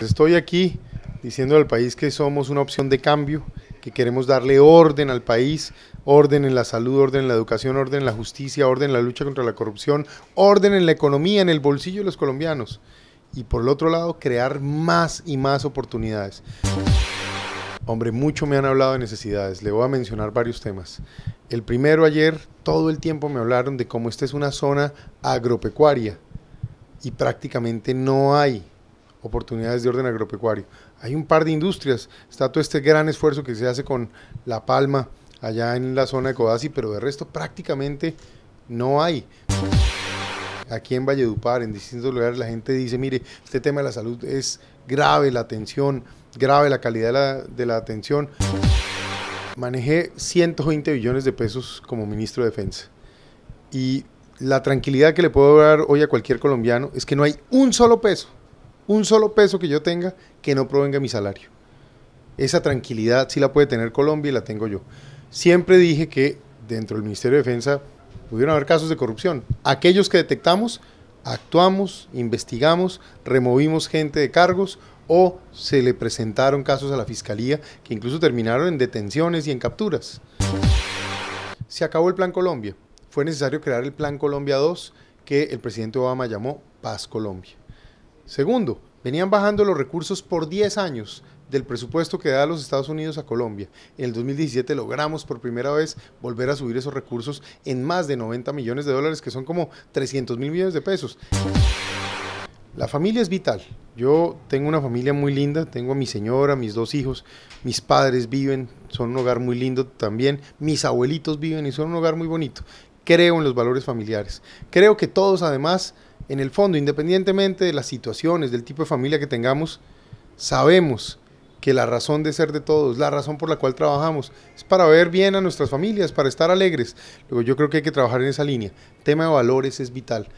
Estoy aquí diciendo al país que somos una opción de cambio, que queremos darle orden al país, orden en la salud, orden en la educación, orden en la justicia, orden en la lucha contra la corrupción, orden en la economía, en el bolsillo de los colombianos. Y por el otro lado, crear más y más oportunidades. Hombre, mucho me han hablado de necesidades. Le voy a mencionar varios temas. El primero ayer, todo el tiempo me hablaron de cómo esta es una zona agropecuaria y prácticamente no hay oportunidades de orden agropecuario. Hay un par de industrias, está todo este gran esfuerzo que se hace con La Palma allá en la zona de Codazzi, pero de resto prácticamente no hay. Aquí en Valledupar, en distintos lugares, la gente dice, mire, este tema de la salud es grave, la atención, grave la calidad de la, de la atención. Manejé 120 billones de pesos como ministro de Defensa. Y la tranquilidad que le puedo dar hoy a cualquier colombiano es que no hay un solo peso un solo peso que yo tenga que no provenga mi salario. Esa tranquilidad sí la puede tener Colombia y la tengo yo. Siempre dije que dentro del Ministerio de Defensa pudieron haber casos de corrupción. Aquellos que detectamos, actuamos, investigamos, removimos gente de cargos o se le presentaron casos a la Fiscalía que incluso terminaron en detenciones y en capturas. Se acabó el Plan Colombia. Fue necesario crear el Plan Colombia II que el presidente Obama llamó Paz Colombia. Segundo, venían bajando los recursos por 10 años del presupuesto que da los Estados Unidos a Colombia. En el 2017 logramos por primera vez volver a subir esos recursos en más de 90 millones de dólares, que son como 300 mil millones de pesos. La familia es vital. Yo tengo una familia muy linda, tengo a mi señora, mis dos hijos, mis padres viven, son un hogar muy lindo también, mis abuelitos viven y son un hogar muy bonito. Creo en los valores familiares. Creo que todos además en el fondo, independientemente de las situaciones, del tipo de familia que tengamos, sabemos que la razón de ser de todos, la razón por la cual trabajamos, es para ver bien a nuestras familias, para estar alegres. Luego yo creo que hay que trabajar en esa línea. El tema de valores es vital.